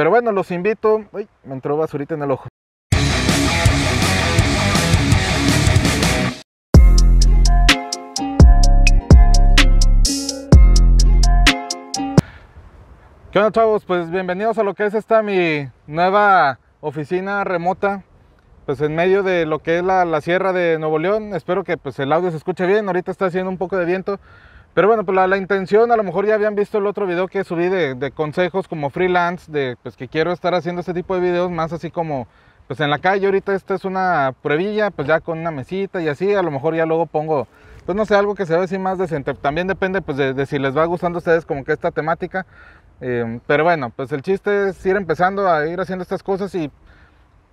Pero bueno, los invito. Uy, me entró basurita en el ojo. ¿Qué onda chavos? Pues bienvenidos a lo que es esta mi nueva oficina remota, pues en medio de lo que es la, la, sierra de Nuevo León. Espero que pues el audio se escuche bien, ahorita está haciendo un poco de viento, pero bueno, pues la, intención, a lo mejor ya habían visto el otro video que subí de, consejos como freelance, de pues que quiero estar haciendo este tipo de videos más así como pues en la calle, ahorita esta es una pruebilla, pues ya con una mesita y así, a lo mejor ya luego pongo, pues no sé, algo que se ve así más decente. También depende pues de, si les va gustando a ustedes como que esta temática. Eh, pero bueno, pues el chiste es ir empezando a ir haciendo estas cosas y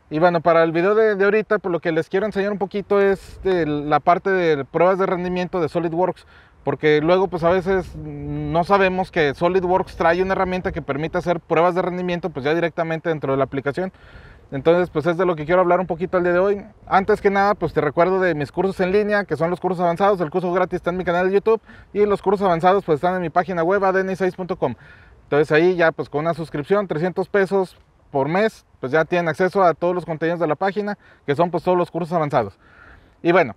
y bueno, para el video de, ahorita, pues lo que les quiero enseñar un poquito es la parte de pruebas de rendimiento de SolidWorks porque luego pues a veces no sabemos que SolidWorks trae una herramienta que permite hacer pruebas de rendimiento pues ya directamente dentro de la aplicación. Entonces pues es de lo que quiero hablar un poquito el día de hoy. Antes que nada pues te recuerdo de mis cursos en línea que son los cursos avanzados, el curso gratis está en mi canal de YouTube y los cursos avanzados pues están en mi página web adn6.com. Entonces ahí ya pues con una suscripción 300 pesos por mes pues ya tienen acceso a todos los contenidos de la página que son pues todos los cursos avanzados. Y bueno,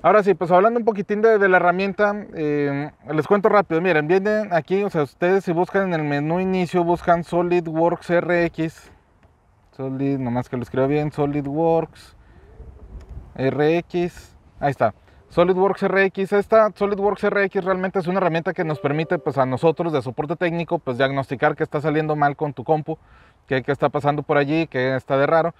Ahora sí, pues hablando un poquitín de, la herramienta, eh, les cuento rápido. Miren, vienen aquí, o sea, ustedes si buscan en el menú inicio, buscan SolidWorks RX. Solid, nomás que lo escribo bien, SolidWorks RX. Ahí está. SolidWorks RX, esta SolidWorks RX realmente es una herramienta que nos permite pues a nosotros de soporte técnico pues diagnosticar que está saliendo mal con tu compu, que, que está pasando por allí, que está de raro.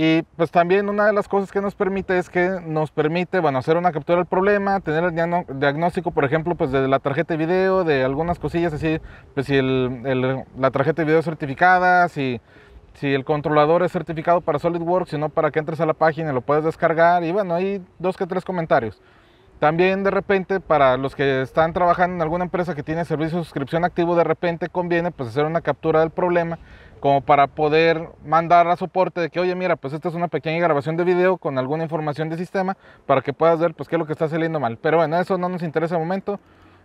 Y pues también una de las cosas que nos permite es que nos permite, bueno, hacer una captura del problema, tener el diagnóstico, por ejemplo, pues de la tarjeta de video, de algunas cosillas así, pues si el, la tarjeta de video es certificada, si, si el controlador es certificado para SolidWorks, sino para que entres a la página y lo puedes descargar. Y bueno, hay dos que tres comentarios. También de repente para los que están trabajando en alguna empresa que tiene servicio de suscripción activo, de repente conviene pues hacer una captura del problema como para poder mandar a soporte de que, oye, mira, pues esta es una pequeña grabación de video con alguna información de sistema para que puedas ver, pues, qué es lo que está saliendo mal. Pero bueno, eso no nos interesa de momento.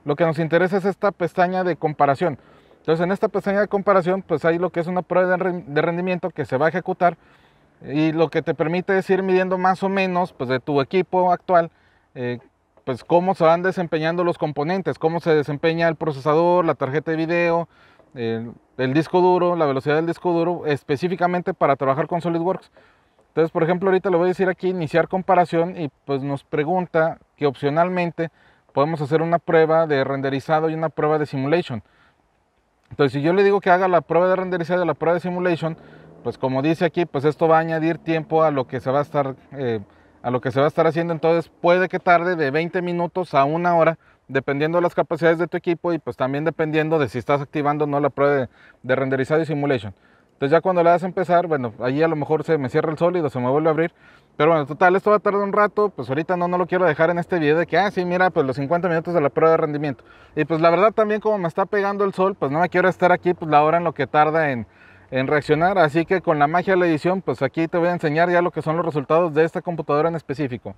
Lo que nos interesa es esta pestaña de comparación. Entonces, en esta pestaña de comparación, pues hay lo que es una prueba de rendimiento que se va a ejecutar y lo que te permite es ir midiendo más o menos, pues, de tu equipo actual, eh, pues, cómo se van desempeñando los componentes, cómo se desempeña el procesador, la tarjeta de video, el, disco duro, la velocidad del disco duro, específicamente para trabajar con SolidWorks. Entonces, por ejemplo, ahorita le voy a decir aquí iniciar comparación y pues nos pregunta que opcionalmente podemos hacer una prueba de renderizado y una prueba de simulation. Entonces, si yo le digo que haga la prueba de renderizado y la prueba de simulation, pues como dice aquí, pues esto va a añadir tiempo a lo que se va a estar, eh, a lo que se va a estar haciendo. Entonces, puede que tarde de 20 minutos a una hora dependiendo de las capacidades de tu equipo y pues también dependiendo de si estás activando o no la prueba de, renderizado y simulation. Entonces ya cuando le das a empezar, bueno, ahí a lo mejor se me cierra el sol sólido, se me vuelve a abrir. Pero bueno, total, esto va a tardar un rato, pues ahorita no, no lo quiero dejar en este video de que, ah, sí, mira, pues los 50 minutos de la prueba de rendimiento. Y pues la verdad también como me está pegando el sol, pues no me quiero estar aquí, pues la hora en lo que tarda en, en reaccionar. Así que con la magia de la edición, pues aquí te voy a enseñar ya lo que son los resultados de esta computadora en específico.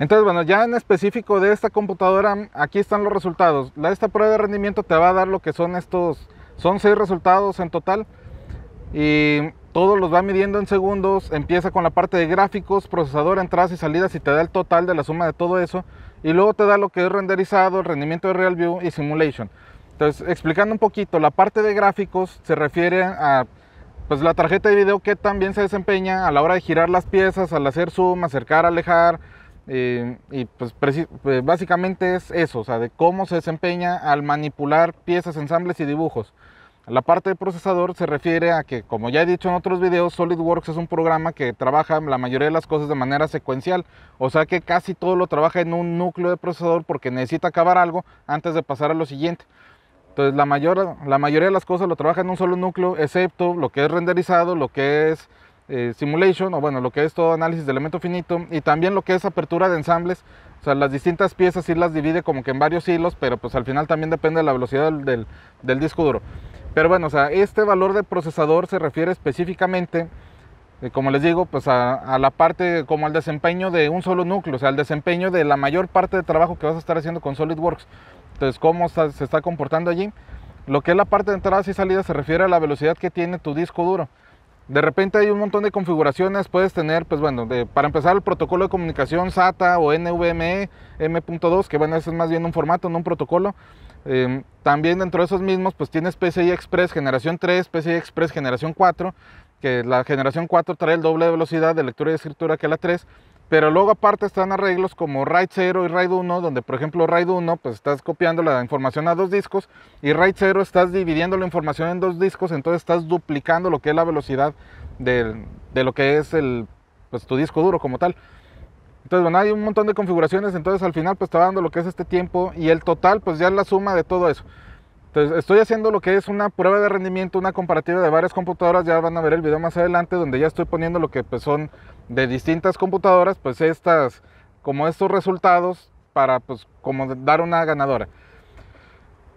Entonces, bueno, ya en específico de esta computadora, aquí están los resultados. esta prueba de rendimiento te va a dar lo que son estos, son seis resultados en total. Y todos los va midiendo en segundos, empieza con la parte de gráficos, procesador, entradas y salidas y te da el total de la suma de todo eso. Y luego te da lo que es renderizado, rendimiento de Real View y Simulation. Entonces, explicando un poquito, la parte de gráficos se refiere a pues, la tarjeta de video que también se desempeña a la hora de girar las piezas, al hacer zoom, acercar, alejar, eh, y pues, pues, básicamente es eso, o sea, de cómo se desempeña al manipular piezas, ensambles y dibujos. La parte de procesador se refiere a que, como ya he dicho en otros videos, SolidWorks es un programa que trabaja la mayoría de las cosas de manera secuencial, o sea que casi todo lo trabaja en un núcleo de procesador porque necesita acabar algo antes de pasar a lo siguiente. Entonces la, la mayoría de las cosas lo trabaja en un solo núcleo, excepto lo que es renderizado, lo que es eh, simulation, o bueno, lo que es todo análisis de elemento finito, y también lo que es apertura de ensambles, o sea, las distintas piezas si las divide como que en varios hilos, pero pues al final también depende de la velocidad del, disco duro. Pero bueno, o sea, este valor de procesador se refiere específicamente, eh, como les digo, pues a, la parte, como al desempeño de un solo núcleo, o sea, al desempeño de la mayor parte de trabajo que vas a estar haciendo con SolidWorks. Entonces, cómo se está comportando allí. Lo que es la parte de entradas y salidas se refiere a la velocidad que tiene tu disco duro. De repente hay un montón de configuraciones, puedes tener, pues bueno, para empezar el protocolo de comunicación SATA o NVMe M.2, que bueno, a es más bien un formato, no un protocolo. Em, también dentro de esos mismos, pues tienes PCI Express generación 3, PCI Express generación 4, que la generación 4 trae el doble de velocidad de lectura y escritura que la 3 pero luego aparte están arreglos como RAID 0 y RAID 1, donde por ejemplo RAID 1 pues estás copiando la información a dos discos y RAID 0 estás dividiendo la información en dos discos, entonces estás duplicando lo que es la velocidad de lo que es el, pues, tu disco duro como tal. Entonces, bueno, hay un montón de configuraciones, entonces al final pues te va dando lo que es este tiempo y el total pues ya es la suma de todo eso. Entonces, estoy haciendo lo que es una prueba de rendimiento, una comparativa de varias computadoras, ya van a ver el video más adelante donde ya estoy poniendo lo que pues, son de distintas computadoras, pues estas, como estos resultados para, pues, como dar una ganadora.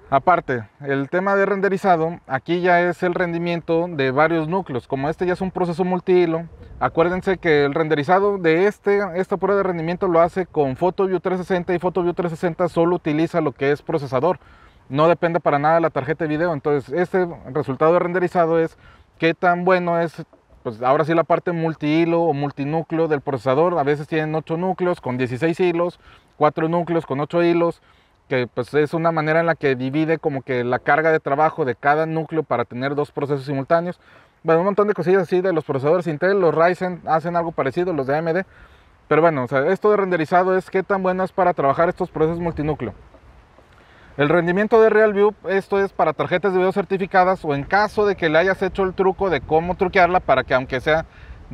Aparte, el tema de renderizado, aquí ya es el rendimiento de varios núcleos. Como este ya es un proceso multihilo, acuérdense que el renderizado de este, esta prueba de rendimiento lo hace con PhotoView 360 y PhotoView 360 solo utiliza lo que es procesador. No depende para nada de la tarjeta de video. Entonces, este resultado de renderizado es qué tan bueno es pues ahora sí la parte multihilo o multinúcleo del procesador, a veces tienen 8 núcleos con 16 hilos, 4 núcleos con 8 hilos, que pues es una manera en la que divide como que la carga de trabajo de cada núcleo para tener dos procesos simultáneos. Bueno, un montón de cosillas así de los procesadores Intel, los Ryzen hacen algo parecido, los de AMD. Pero bueno, o sea, esto de renderizado es qué tan bueno es para trabajar estos procesos multinúcleo. El rendimiento de RealView, esto es para tarjetas de video certificadas o en caso de que le hayas hecho el truco de cómo truquearla para que aunque sea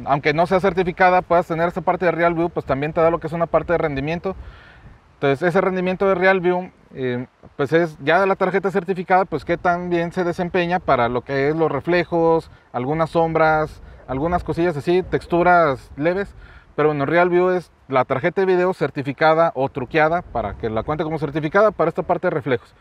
aunque no sea certificada, puedas tener esa parte de RealView, pues también te da lo que es una parte de rendimiento. Entonces, ese rendimiento de RealView, eh, pues es ya de la tarjeta certificada, pues qué tan bien se desempeña para lo que es los reflejos, algunas sombras, algunas cosillas así, texturas leves, pero bueno, RealView es la tarjeta de video certificada o truqueada para que la cuente como certificada para esta parte de reflejos.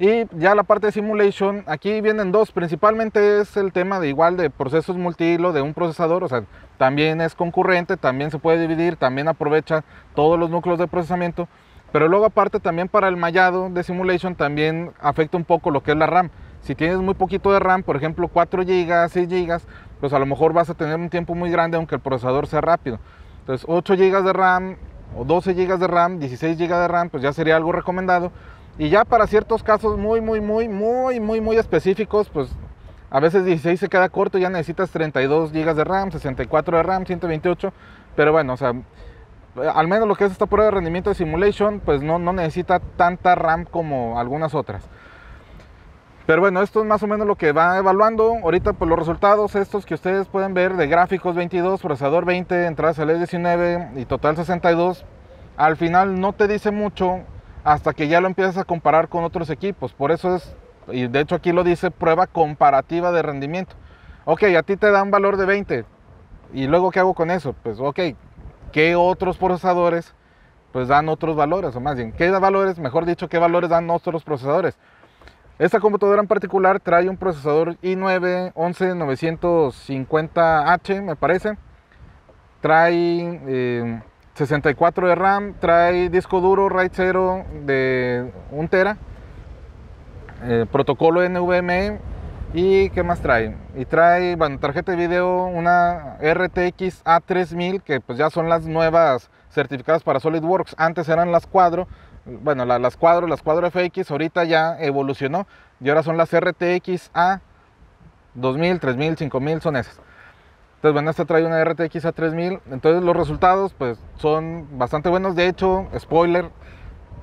Y ya la parte de simulation, aquí vienen dos, principalmente es el tema de igual de procesos multihilo de un procesador, o sea, también es concurrente, también se puede dividir, también aprovecha todos los núcleos de procesamiento, pero luego aparte también para el mallado de simulation también afecta un poco lo que es la RAM. Si tienes muy poquito de RAM, por ejemplo 4 GB, 6 GB, pues a lo mejor vas a tener un tiempo muy grande aunque el procesador sea rápido. Entonces, 8 GB de RAM o 12 GB de RAM, 16 GB de RAM, pues ya sería algo recomendado. Y ya para ciertos casos muy, muy, muy, muy, muy, muy específicos, pues a veces 16 se queda corto, ya necesitas 32 GB de RAM, 64 de RAM, 128. Pero bueno, o sea, al menos lo que es esta prueba de rendimiento de simulation, pues no necesita tanta RAM como algunas otras. Pero bueno, esto es más o menos lo que va evaluando. Ahorita pues los resultados estos que ustedes pueden ver de gráficos 22, procesador 20, entrada salida 19 y total 62, al final no te dice mucho hasta que ya lo empiezas a comparar con otros equipos. Por eso es, y de hecho aquí lo dice, prueba comparativa de rendimiento. Ok, a ti te da un valor de 20. ¿Y luego qué hago con eso? Pues ok, ¿qué otros procesadores pues dan otros valores? O más bien, ¿qué valores, mejor dicho, qué valores dan otros procesadores? Esta computadora en particular trae un procesador i9 11950H, me parece. Trae 64 eh, de RAM, trae disco duro RAID 0 de 1 tera, eh, protocolo NVMe y qué más trae. Y trae tarjeta de video, una RTX A3000 que pues ya son las nuevas certificadas para SolidWorks. Antes eran las cuadro, bueno, las cuadros, las cuadros FX ahorita ya evolucionó y ahora son las RTX A 2000, 3000, 5000, son esas. Entonces, bueno, esta trae una RTX A 3000, entonces los resultados pues son bastante buenos, de hecho, spoiler,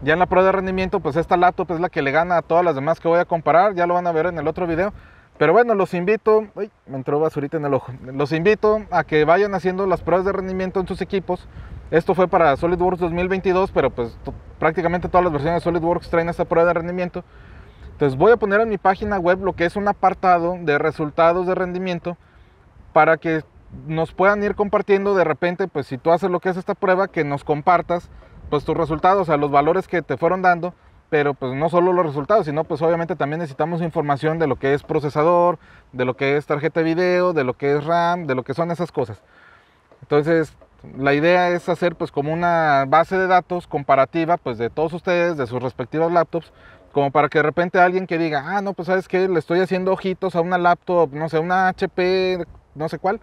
ya en la prueba de rendimiento pues esta laptop es la que le gana a todas las demás que voy a comparar, ya lo van a ver en el otro video. Pero bueno, los invito, me entró basurita en el ojo, los invito a que vayan haciendo las pruebas de rendimiento en sus equipos esto fue para SolidWorks 2022, pero pues prácticamente todas las versiones de SolidWorks traen esta prueba de rendimiento. Entonces voy a poner en mi página web lo que es un apartado de resultados de rendimiento para que nos puedan ir compartiendo de repente, pues si tú haces lo que es esta prueba, que nos compartas pues tus resultados, o sea, los valores que te fueron dando, pero pues no solo los resultados, sino pues obviamente también necesitamos información de lo que es procesador, de lo que es tarjeta de video, de lo que es RAM, de lo que son esas cosas. Entonces, la idea es hacer pues como una base de datos comparativa pues de todos ustedes, de sus respectivos laptops, como para que de repente alguien que diga, ah, no, pues sabes que le estoy haciendo ojitos a una laptop, no sé, una HP, no sé cuál.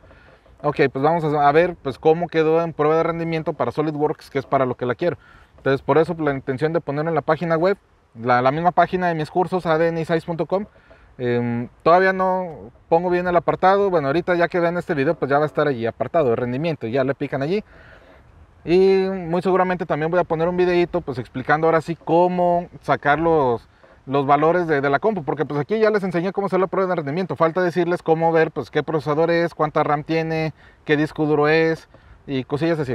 Ok, pues vamos a ver pues cómo quedó en prueba de rendimiento para SolidWorks, que es para lo que la quiero. Entonces por eso pues, la intención de poner en la página web, la, misma página de mis cursos, adnisize.com, Em, todavía no pongo bien el apartado. Bueno, ahorita ya que vean este video, pues ya va a estar allí apartado, de rendimiento. Ya le pican allí. Y muy seguramente también voy a poner un videito pues explicando ahora sí cómo sacar los, los valores de, la compu. Porque pues aquí ya les enseñé cómo hacer la prueba de rendimiento. Falta decirles cómo ver pues qué procesador es, cuánta RAM tiene, qué disco duro es y cosillas así.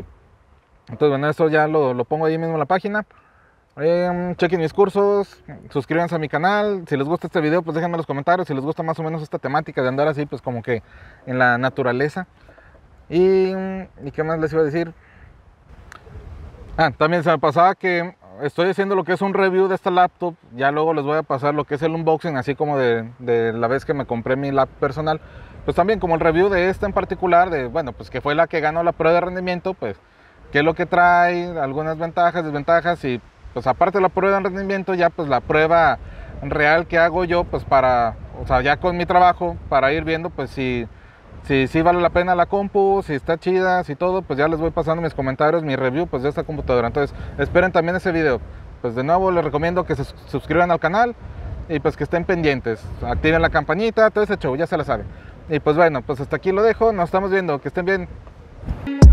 Entonces bueno, eso ya lo pongo ahí mismo en la página. Em, chequen mis cursos, suscríbanse a mi canal. Si les gusta este video, pues déjenme los comentarios. Si les gusta más o menos esta temática de andar así, pues como que en la naturaleza. Mm, y, qué más les iba a decir. Ah, también se me pasaba que estoy haciendo lo que es un review de esta laptop. Ya luego les voy a pasar lo que es el unboxing, así como de, de la vez que me compré mi laptop personal. Pues también como el review de esta en particular, de bueno, pues que fue la que ganó la prueba de rendimiento, pues qué es lo que trae, algunas ventajas, desventajas y pues aparte de la prueba de rendimiento, ya pues la prueba real que hago yo, pues para, o sea, ya con mi trabajo, para ir viendo pues si, si, vale la pena la compu, si está chida, si todo, pues ya les voy pasando mis comentarios, mi review pues de esta computadora. Entonces, esperen también ese video. Pues de nuevo les recomiendo que se suscriban al canal y pues que estén pendientes, activen la campanita, todo ese show, ya se la sabe. Y pues bueno, pues hasta aquí lo dejo, nos estamos viendo, que estén bien.